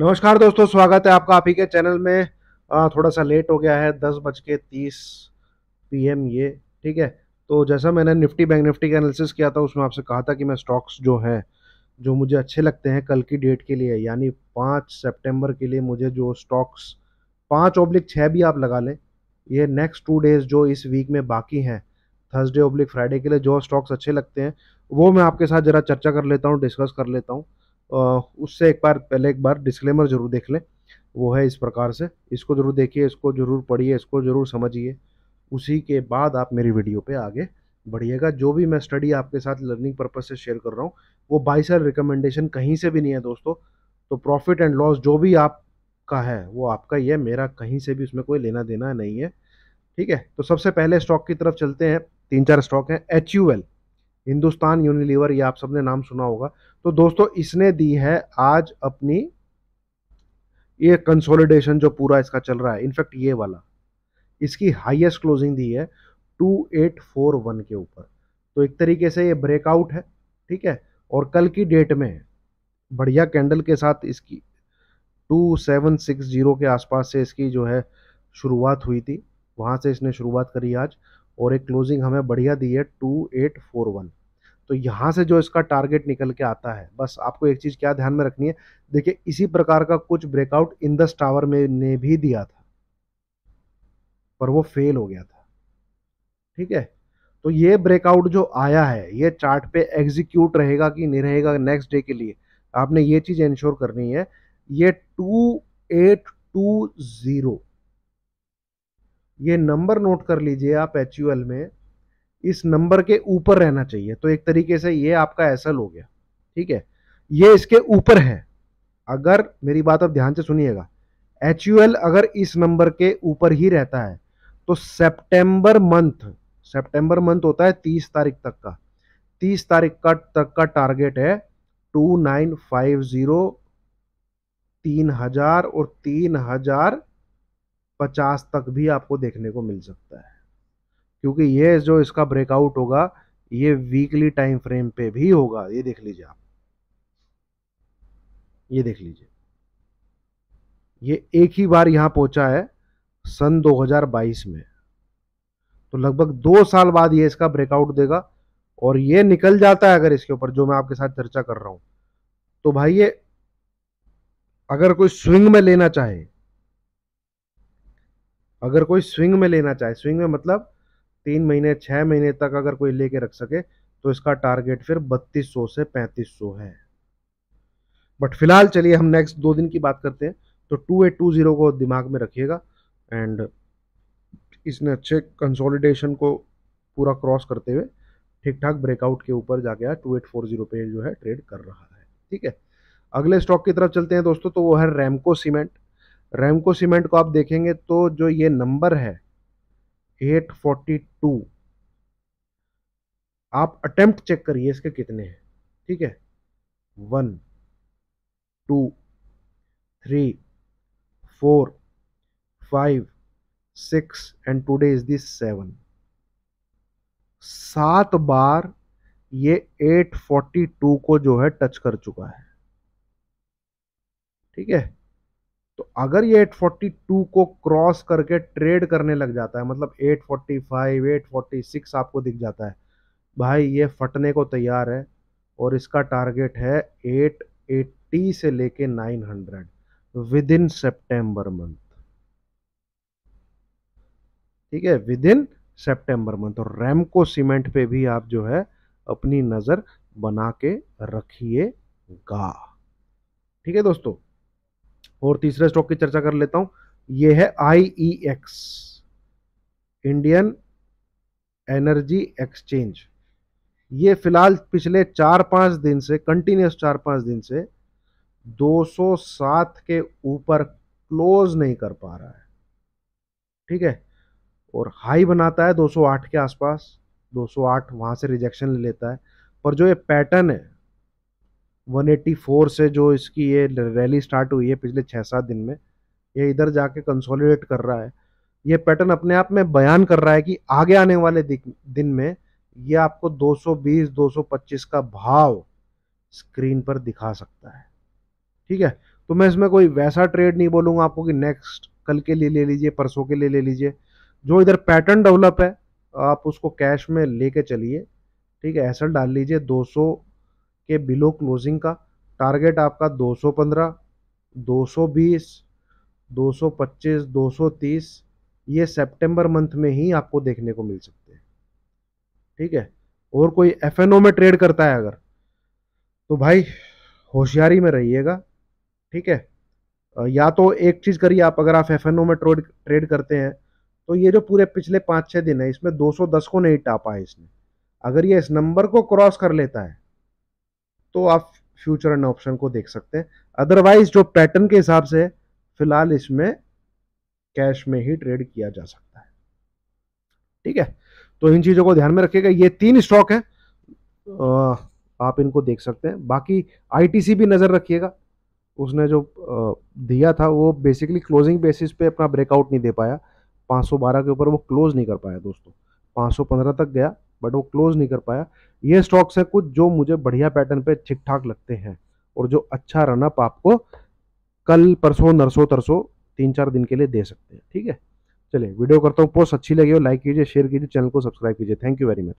नमस्कार दोस्तों स्वागत है आपका आप ही के चैनल में आ, थोड़ा सा लेट हो गया है दस बज के तीस पी ये ठीक है तो जैसा मैंने निफ्टी बैंक निफ्टी का एनालिसिस किया था उसमें आपसे कहा था कि मैं स्टॉक्स जो हैं जो मुझे अच्छे लगते हैं कल की डेट के लिए यानी पाँच सेप्टेम्बर के लिए मुझे जो स्टॉक्स पाँच ओब्लिक छः भी आप लगा लें ये नेक्स्ट टू डेज़ जो इस वीक में बाकी हैं थर्सडे ओब्लिक फ्राइडे के लिए जो स्टॉक्स अच्छे लगते हैं वो मैं आपके साथ ज़रा चर्चा कर लेता हूँ डिस्कस कर लेता हूँ उससे एक बार पहले एक बार डिस्क्लेमर ज़रूर देख लें वो है इस प्रकार से इसको ज़रूर देखिए इसको ज़रूर पढ़िए इसको ज़रूर समझिए उसी के बाद आप मेरी वीडियो पे आगे बढ़िएगा जो भी मैं स्टडी आपके साथ लर्निंग पर्पज से शेयर कर रहा हूँ वो बाई सर रिकमेंडेशन कहीं से भी नहीं है दोस्तों तो प्रॉफिट एंड लॉस जो भी आपका है वो आपका ही है मेरा कहीं से भी उसमें कोई लेना देना नहीं है ठीक है तो सबसे पहले स्टॉक की तरफ चलते हैं तीन चार स्टॉक हैं एच हिंदुस्तान यूनिलीवर ये आप सबने नाम सुना होगा तो दोस्तों इसने दी है आज अपनी ये कंसोलिडेशन जो पूरा इसका चल रहा है इनफैक्ट ये वाला इसकी हाईएस्ट क्लोजिंग दी है 2841 के ऊपर तो एक तरीके से ये ब्रेकआउट है ठीक है और कल की डेट में बढ़िया कैंडल के साथ इसकी 2760 के आसपास से इसकी जो है शुरुआत हुई थी वहाँ से इसने शुरुआत करी आज और एक क्लोजिंग हमें बढ़िया दी है टू तो यहाँ से जो इसका टारगेट निकल के आता है बस आपको एक चीज़ क्या ध्यान में रखनी है देखिए इसी प्रकार का कुछ ब्रेकआउट इंदस टावर में ने भी दिया था पर वो फेल हो गया था ठीक है तो ये ब्रेकआउट जो आया है ये चार्ट पे एग्जीक्यूट रहेगा कि नहीं रहेगा नेक्स्ट डे के लिए आपने ये चीज़ इंश्योर करनी है ये टू एट टू ज़ीरो ये नंबर नोट कर लीजिए आप एच में इस नंबर के ऊपर रहना चाहिए तो एक तरीके से ये आपका एस हो गया ठीक है ये इसके ऊपर है अगर मेरी बात आप ध्यान से सुनिएगा एच अगर इस नंबर के ऊपर ही रहता है तो सेप्टेम्बर मंथ सेप्टेम्बर मंथ होता है तीस तारीख तक का तीस तारीख का तक का टारगेट है टू नाइन फाइव जीरो तीन हजार और तीन हजार पचास तक भी आपको देखने को मिल सकता है क्योंकि ये जो इसका ब्रेकआउट होगा ये वीकली टाइम फ्रेम पे भी होगा ये देख लीजिए आप ये देख लीजिए ये एक ही बार यहां पहुंचा है सन 2022 में तो लगभग दो साल बाद ये इसका ब्रेकआउट देगा और ये निकल जाता है अगर इसके ऊपर जो मैं आपके साथ चर्चा कर रहा हूं तो भाई ये अगर कोई स्विंग में लेना चाहे अगर कोई स्विंग में लेना चाहे स्विंग में मतलब तीन महीने छः महीने तक अगर कोई लेके रख सके तो इसका टारगेट फिर बत्तीस सौ से पैंतीस सौ है बट फिलहाल चलिए हम नेक्स्ट दो दिन की बात करते हैं तो टू एट टू ज़ीरो को दिमाग में रखिएगा एंड इसने अच्छे कंसोलिडेशन को पूरा क्रॉस करते हुए ठीक ठाक ब्रेकआउट के ऊपर जा गया टू एट फोर जीरो पे जो है ट्रेड कर रहा है ठीक है अगले स्टॉक की तरफ चलते हैं दोस्तों तो वो है रैमको सीमेंट रैमको सीमेंट को आप देखेंगे तो जो ये नंबर है 842 आप अटेम्प्ट चेक करिए इसके कितने हैं ठीक है one two three four five six and today is this seven सात बार ये 842 को जो है टच कर चुका है ठीक है तो अगर ये 842 को क्रॉस करके ट्रेड करने लग जाता है मतलब 845 846 आपको दिख जाता है भाई ये फटने को तैयार है और इसका टारगेट है 880 से लेके 900 विद इन सेप्टेम्बर मंथ ठीक है विद इन सेप्टेम्बर मंथ और रेमको सीमेंट पे भी आप जो है अपनी नज़र बना के रखिएगा ठीक है दोस्तों और तीसरे स्टॉक की चर्चा कर लेता हूं ये है आई इंडियन एनर्जी एक्सचेंज ये फिलहाल पिछले चार पाँच दिन से कंटिन्यूस चार पाँच दिन से 207 के ऊपर क्लोज नहीं कर पा रहा है ठीक है और हाई बनाता है 208 के आसपास 208 वहाँ से रिजेक्शन ले लेता है पर जो ये पैटर्न है 184 से जो इसकी ये रैली स्टार्ट हुई है पिछले छः सात दिन में ये इधर जाके कंसोलिडेट कर रहा है ये पैटर्न अपने आप में बयान कर रहा है कि आगे आने वाले दिन में ये आपको 220 225 का भाव स्क्रीन पर दिखा सकता है ठीक है तो मैं इसमें कोई वैसा ट्रेड नहीं बोलूँगा आपको कि नेक्स्ट कल के लिए ले लीजिए परसों के लिए ले लीजिए जो इधर पैटर्न डेवलप है आप उसको कैश में ले चलिए ठीक है एसल डाल लीजिए 200 के बिलो क्लोजिंग का टारगेट आपका 215, 220, 225, 230 ये सितंबर मंथ में ही आपको देखने को मिल सकते हैं ठीक है और कोई एफ में ट्रेड करता है अगर तो भाई होशियारी में रहिएगा ठीक है या तो एक चीज़ करिए आप अगर आप एफ में ट्रेड ट्रेड करते हैं तो ये जो पूरे पिछले पाँच छः दिन है इसमें 210 को नहीं टापा है इसने अगर ये इस नंबर को क्रॉस कर लेता है तो आप फ्यूचर एंड ऑप्शन को देख सकते हैं अदरवाइज जो पैटर्न के हिसाब से फिलहाल इसमें कैश में ही ट्रेड किया जा सकता है ठीक है तो इन चीज़ों को ध्यान में रखिएगा ये तीन स्टॉक है आप इनको देख सकते हैं बाकी आईटीसी भी नज़र रखिएगा उसने जो दिया था वो बेसिकली क्लोजिंग बेसिस पे अपना ब्रेकआउट नहीं दे पाया 512 के ऊपर वो क्लोज नहीं कर पाया दोस्तों 515 तक गया बट वो क्लोज नहीं कर पाया ये स्टॉक्स है कुछ जो मुझे बढ़िया पैटर्न पे ठीक ठाक लगते हैं और जो अच्छा रनअप आपको कल परसों नरसों तरसों तीन चार दिन के लिए दे सकते हैं ठीक है चलिए वीडियो करता हूँ पोस्ट अच्छी लगी हो लाइक कीजिए शेयर कीजिए चैनल को सब्सक्राइब कीजिए थैंक यू वेरी मच